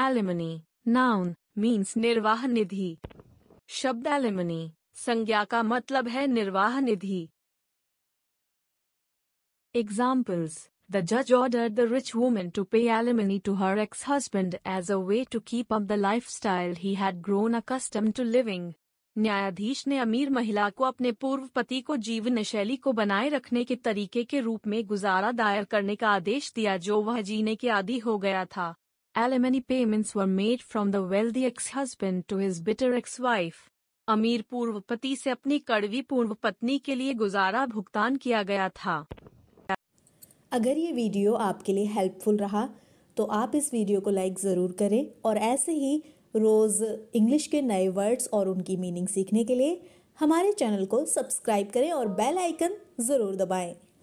Alimony noun means निर्वाह निधि शब्द alimony संज्ञा का मतलब है निर्वाह निधि एग्जाम्पल्स द जज order the rich women to pay alimony to her ex husband as a way to keep up the lifestyle he had grown a custom to living न्यायाधीश ने अमीर महिला को अपने पूर्व पति को जीवन शैली को बनाए रखने के तरीके के रूप में गुजारा दायर करने का आदेश दिया जो वह जीने के आदि हो गया था alimony payments were made from the wealthy ex-husband to his bitter ex-wife. अमीर पूर्व पति से अपनी कड़वी पूर्व पत्नी के लिए गुजारा भुगतान किया गया था अगर ये वीडियो आपके लिए हेल्पफुल रहा तो आप इस वीडियो को लाइक ज़रूर करें और ऐसे ही रोज़ इंग्लिश के नए वर्ड्स और उनकी मीनिंग सीखने के लिए हमारे चैनल को सब्सक्राइब करें और बेल आइकन ज़रूर दबाएं।